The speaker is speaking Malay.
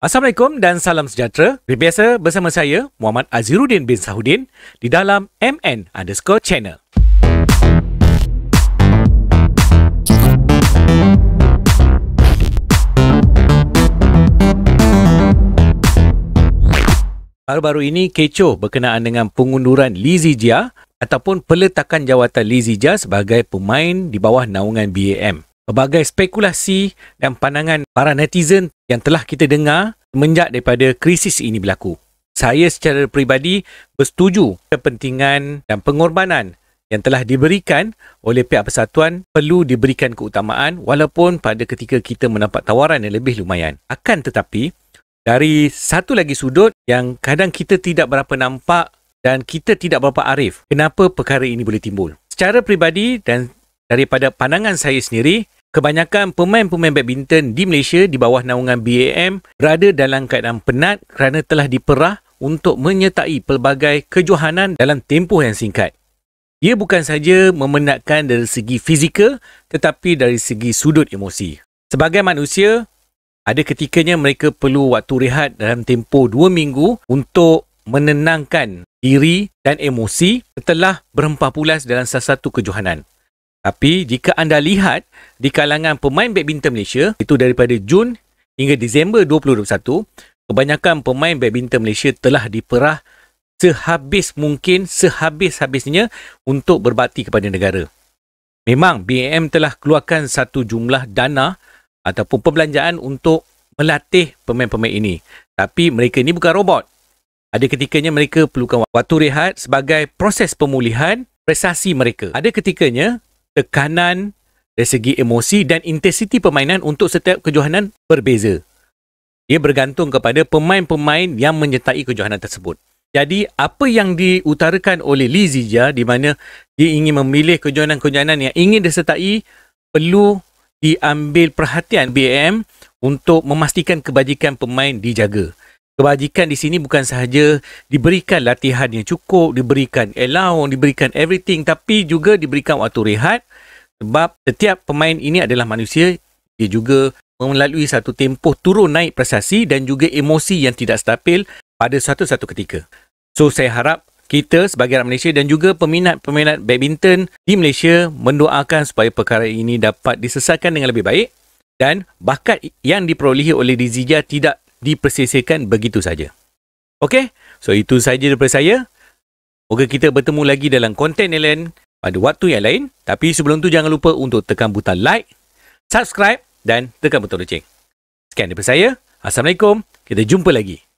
Assalamualaikum dan salam sejahtera. Biasa bersama saya Muhammad Aziruddin bin Sahudin di dalam MN underscore channel. Baru-baru ini kecoh berkenaan dengan pengunduran Lizzy Jia ataupun peletakan jawatan Lizzy Jia sebagai pemain di bawah naungan BAM pelbagai spekulasi dan pandangan para netizen yang telah kita dengar semenjak daripada krisis ini berlaku. Saya secara peribadi bersetuju kepentingan dan pengorbanan yang telah diberikan oleh pihak persatuan perlu diberikan keutamaan walaupun pada ketika kita mendapat tawaran yang lebih lumayan. Akan tetapi, dari satu lagi sudut yang kadang kita tidak berapa nampak dan kita tidak berapa arif kenapa perkara ini boleh timbul. Secara peribadi dan daripada pandangan saya sendiri, Kebanyakan pemain-pemain badminton di Malaysia di bawah naungan BAM berada dalam keadaan penat kerana telah diperah untuk menyertai pelbagai kejohanan dalam tempoh yang singkat. Ia bukan saja memenatkan dari segi fizikal tetapi dari segi sudut emosi. Sebagai manusia, ada ketikanya mereka perlu waktu rehat dalam tempoh 2 minggu untuk menenangkan diri dan emosi setelah berhempah pulas dalam salah satu kejohanan. Tapi jika anda lihat di kalangan pemain badminton Malaysia, itu daripada Jun hingga Disember 2021, kebanyakan pemain badminton Malaysia telah diperah sehabis mungkin, sehabis-habisnya untuk berbakti kepada negara. Memang BAM telah keluarkan satu jumlah dana ataupun perbelanjaan untuk melatih pemain-pemain ini. Tapi mereka ini bukan robot. Ada ketikanya mereka perlukan waktu rehat sebagai proses pemulihan prestasi mereka. Ada ketikanya tekanan dari segi emosi dan intensiti permainan untuk setiap kejohanan berbeza. Ia bergantung kepada pemain-pemain yang menyertai kejohanan tersebut. Jadi apa yang diutarakan oleh Lee di mana dia ingin memilih kejohanan-kejohanan yang ingin disertai perlu diambil perhatian BAM untuk memastikan kebajikan pemain dijaga. Kebajikan di sini bukan sahaja diberikan latihan yang cukup, diberikan allowance, diberikan everything tapi juga diberikan waktu rehat sebab setiap pemain ini adalah manusia, dia juga melalui satu tempoh turun naik prestasi dan juga emosi yang tidak stabil pada satu-satu ketika. So saya harap kita sebagai rakyat Malaysia dan juga peminat-peminat badminton di Malaysia mendoakan supaya perkara ini dapat disesakan dengan lebih baik dan bakat yang diperolehi oleh Dizija tidak dipersisihkan begitu saja. Okey? So itu saja daripada saya. Moga kita bertemu lagi dalam konten yang lain pada waktu yang lain. Tapi sebelum tu jangan lupa untuk tekan butang like, subscribe dan tekan butang lonceng. Sekian daripada saya. Assalamualaikum. Kita jumpa lagi.